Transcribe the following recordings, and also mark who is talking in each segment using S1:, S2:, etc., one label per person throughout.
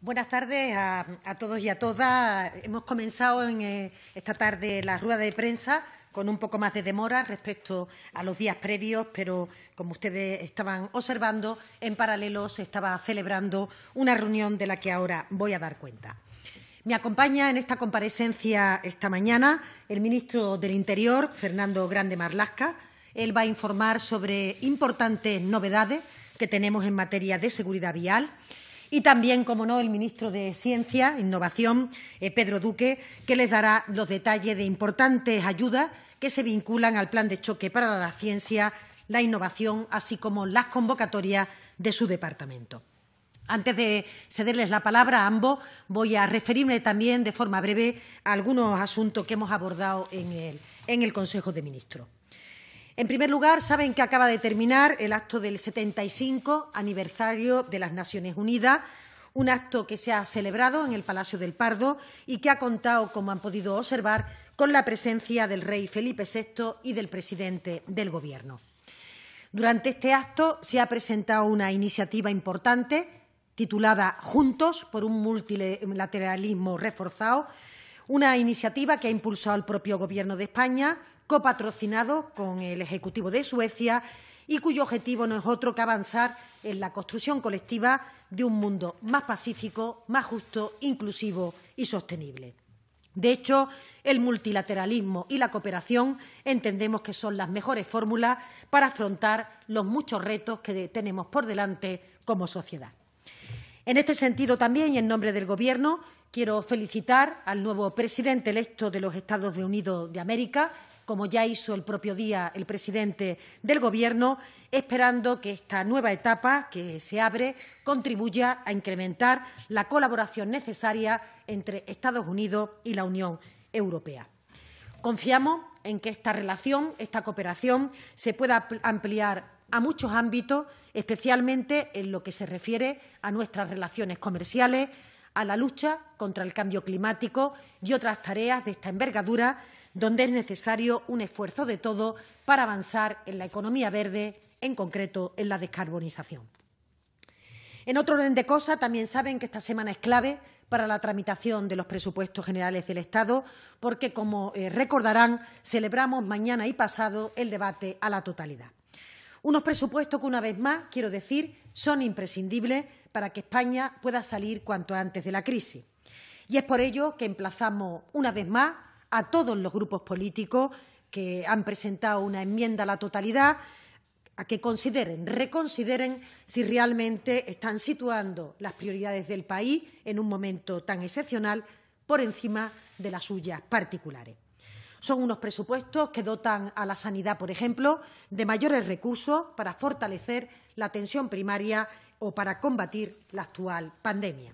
S1: Buenas tardes a, todos y a todas. Hemos comenzado eh, esta tarde la rueda de prensa con un poco más de demora respecto a los días previos, pero como ustedes estaban observando, en paralelo se estaba celebrando una reunión de la que ahora voy a dar cuenta. Me acompaña en esta comparecencia esta mañana el ministro del Interior, Fernando Grande Marlasca. Él va a informar sobre importantes novedades que tenemos en materia de seguridad vial y también, como no, el ministro de Ciencia e Innovación, eh, Pedro Duque, que les dará los detalles de importantes ayudas que se vinculan al plan de choque para la ciencia, la innovación, así como las convocatorias de su departamento. Antes de cederles la palabra a ambos, voy a referirme también de forma breve a algunos asuntos que hemos abordado en el Consejo de Ministros. En primer lugar, saben que acaba de terminar el acto del 75 aniversario de las Naciones Unidas, un acto que se ha celebrado en el Palacio del Pardo y que ha contado, como han podido observar, con la presencia del rey Felipe VI y del presidente del Gobierno. Durante este acto se ha presentado una iniciativa importante titulada Juntos por un multilateralismo reforzado, una iniciativa que ha impulsado el propio Gobierno de España copatrocinado con el Ejecutivo de Suecia y cuyo objetivo no es otro que avanzar en la construcción colectiva de un mundo más pacífico, más justo, inclusivo y sostenible. De hecho, el multilateralismo y la cooperación entendemos que son las mejores fórmulas para afrontar los muchos retos que tenemos por delante como sociedad. En este sentido, también y en nombre del Gobierno, quiero felicitar al nuevo presidente electo de los Estados Unidos de América, como ya hizo el propio día el presidente del Gobierno, esperando que esta nueva etapa que se abre contribuya a incrementar la colaboración necesaria entre Estados Unidos y la Unión Europea. Confiamos en que esta relación, esta cooperación, se pueda ampliar a muchos ámbitos, especialmente en lo que se refiere a nuestras relaciones comerciales, a la lucha contra el cambio climático y otras tareas de esta envergadura donde es necesario un esfuerzo de todo para avanzar en la economía verde, en concreto en la descarbonización. En otro orden de cosas, también saben que esta semana es clave para la tramitación de los presupuestos generales del Estado, porque, como eh, recordarán, celebramos mañana y pasado el debate a la totalidad. Unos presupuestos que, una vez más, quiero decir, son imprescindibles para que España pueda salir cuanto antes de la crisis. Y es por ello que emplazamos, una vez más, a todos los grupos políticos que han presentado una enmienda a la totalidad a que consideren, reconsideren si realmente están situando las prioridades del país en un momento tan excepcional por encima de las suyas particulares. Son unos presupuestos que dotan a la sanidad, por ejemplo, de mayores recursos para fortalecer la atención primaria o para combatir la actual pandemia.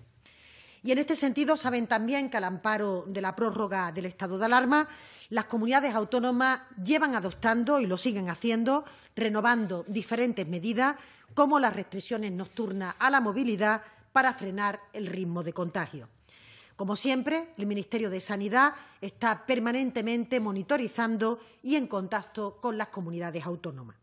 S1: Y en este sentido saben también que al amparo de la prórroga del estado de alarma, las comunidades autónomas llevan adoptando y lo siguen haciendo, renovando diferentes medidas como las restricciones nocturnas a la movilidad para frenar el ritmo de contagio. Como siempre, el Ministerio de Sanidad está permanentemente monitorizando y en contacto con las comunidades autónomas.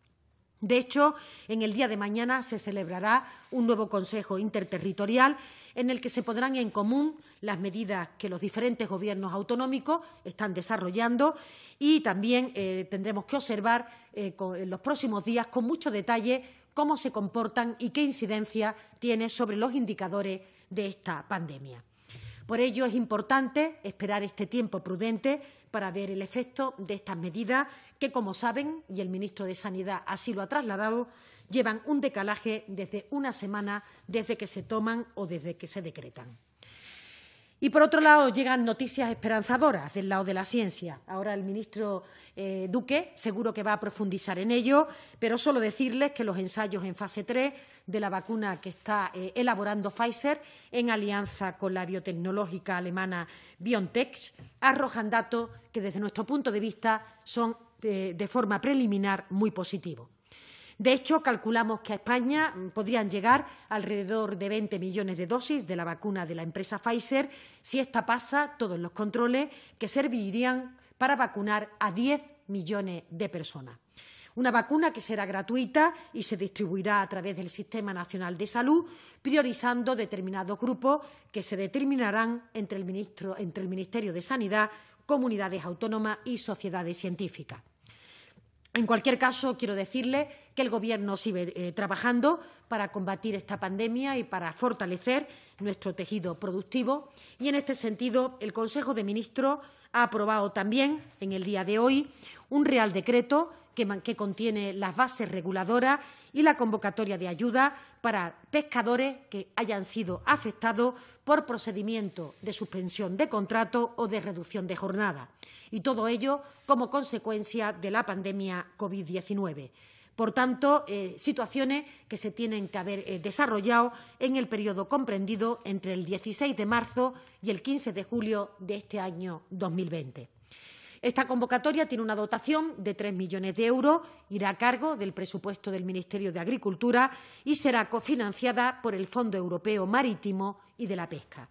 S1: De hecho, en el día de mañana se celebrará un nuevo Consejo Interterritorial en el que se podrán en común las medidas que los diferentes gobiernos autonómicos están desarrollando y también eh, tendremos que observar eh, en los próximos días con mucho detalle cómo se comportan y qué incidencia tiene sobre los indicadores de esta pandemia. Por ello es importante esperar este tiempo prudente para ver el efecto de estas medidas que, como saben, y el ministro de Sanidad así lo ha trasladado, llevan un decalaje desde una semana desde que se toman o desde que se decretan. Y por otro lado, llegan noticias esperanzadoras del lado de la ciencia. Ahora el ministro eh, Duque seguro que va a profundizar en ello, pero solo decirles que los ensayos en fase 3 de la vacuna que está eh, elaborando Pfizer en alianza con la biotecnológica alemana BioNTech arrojan datos que desde nuestro punto de vista son eh, de forma preliminar muy positivos. De hecho, calculamos que a España mm, podrían llegar alrededor de 20 millones de dosis de la vacuna de la empresa Pfizer si esta pasa todos los controles que servirían para vacunar a 10 millones de personas. Una vacuna que será gratuita y se distribuirá a través del Sistema Nacional de Salud, priorizando determinados grupos que se determinarán entre el, entre el Ministerio de Sanidad, comunidades autónomas y sociedades científicas. En cualquier caso, quiero decirle que el Gobierno sigue eh, trabajando para combatir esta pandemia y para fortalecer nuestro tejido productivo. Y, en este sentido, el Consejo de Ministros ha aprobado también, en el día de hoy, un Real Decreto que, contiene las bases reguladoras y la convocatoria de ayuda para pescadores que hayan sido afectados por procedimiento de suspensión de contrato o de reducción de jornada. Y todo ello como consecuencia de la pandemia COVID-19. Por tanto, eh, situaciones que se tienen que haber eh, desarrollado en el periodo comprendido entre el 16 de marzo y el 15 de julio de este año 2020. Esta convocatoria tiene una dotación de 3 millones de euros, irá a cargo del presupuesto del Ministerio de Agricultura y será cofinanciada por el Fondo Europeo Marítimo y de la Pesca.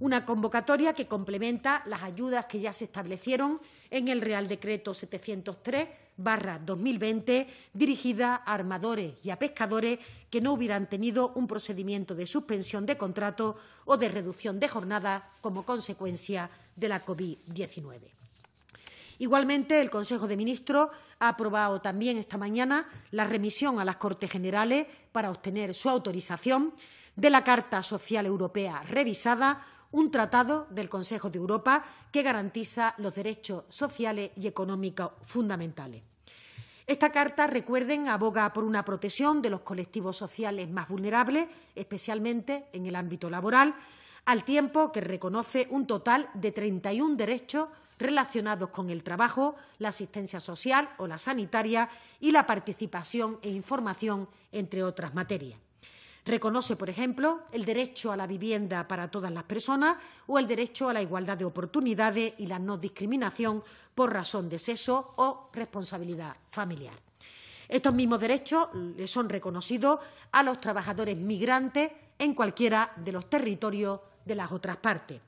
S1: Una convocatoria que complementa las ayudas que ya se establecieron en el Real Decreto 703 2020 dirigida a armadores y a pescadores que no hubieran tenido un procedimiento de suspensión de contrato o de reducción de jornada como consecuencia de la COVID-19. Igualmente, el Consejo de Ministros ha aprobado también esta mañana la remisión a las Cortes Generales para obtener su autorización de la Carta Social Europea revisada, un tratado del Consejo de Europa que garantiza los derechos sociales y económicos fundamentales. Esta carta, recuerden, aboga por una protección de los colectivos sociales más vulnerables, especialmente en el ámbito laboral, al tiempo que reconoce un total de 31 derechos relacionados con el trabajo, la asistencia social o la sanitaria y la participación e información, entre otras materias. Reconoce, por ejemplo, el derecho a la vivienda para todas las personas o el derecho a la igualdad de oportunidades y la no discriminación por razón de sexo o responsabilidad familiar. Estos mismos derechos son reconocidos a los trabajadores migrantes en cualquiera de los territorios de las otras partes.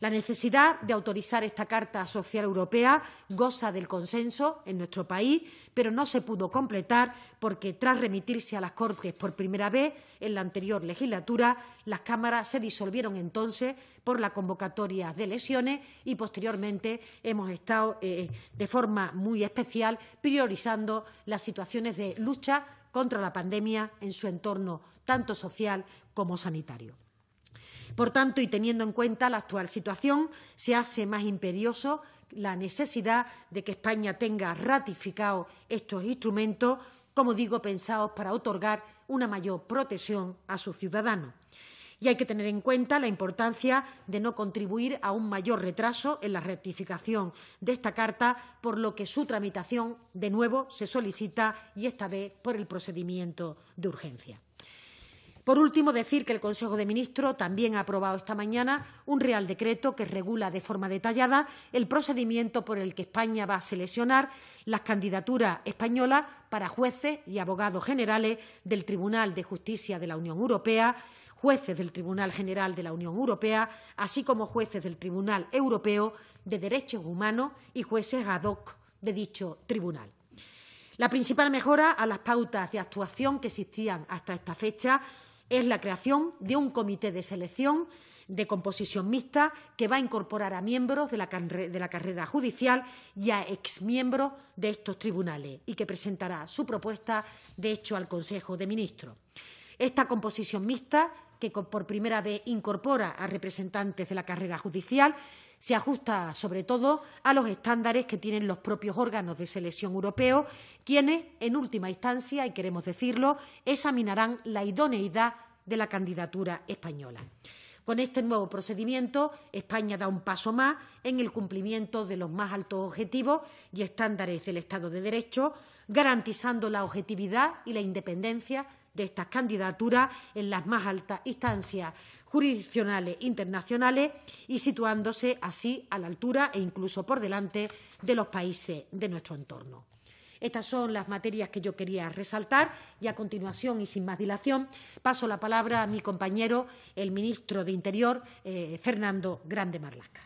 S1: La necesidad de autorizar esta Carta Social Europea goza del consenso en nuestro país, pero no se pudo completar porque, tras remitirse a las Cortes por primera vez en la anterior legislatura, las cámaras se disolvieron entonces por la convocatoria de lesiones y, posteriormente, hemos estado eh, de forma muy especial priorizando las situaciones de lucha contra la pandemia en su entorno tanto social como sanitario. Por tanto, y teniendo en cuenta la actual situación, se hace más imperioso la necesidad de que España tenga ratificado estos instrumentos, como digo, pensados para otorgar una mayor protección a sus ciudadanos. Y hay que tener en cuenta la importancia de no contribuir a un mayor retraso en la rectificación de esta carta, por lo que su tramitación, de nuevo, se solicita y esta vez por el procedimiento de urgencia. Por último, decir que el Consejo de Ministros también ha aprobado esta mañana un Real Decreto que regula de forma detallada el procedimiento por el que España va a seleccionar las candidaturas españolas para jueces y abogados generales del Tribunal de Justicia de la Unión Europea, jueces del Tribunal General de la Unión Europea, así como jueces del Tribunal Europeo de Derechos Humanos y jueces ad hoc de dicho tribunal. La principal mejora a las pautas de actuación que existían hasta esta fecha es la creación de un comité de selección de composición mixta que va a incorporar a miembros de la, carrera judicial y a exmiembros de estos tribunales y que presentará su propuesta, de hecho, al Consejo de Ministros. Esta composición mixta, que por primera vez incorpora a representantes de la carrera judicial, se ajusta sobre todo a los estándares que tienen los propios órganos de selección europeos, quienes, en última instancia, y queremos decirlo, examinarán la idoneidad de la candidatura española. Con este nuevo procedimiento, España da un paso más en el cumplimiento de los más altos objetivos y estándares del Estado de Derecho, garantizando la objetividad y la independencia de estas candidaturas en las más altas instancias jurisdiccionales internacionales y situándose así a la altura e incluso por delante de los países de nuestro entorno. Estas son las materias que yo quería resaltar y a continuación y sin más dilación paso la palabra a mi compañero, el ministro de Interior, eh, Fernando Grande Marlasca.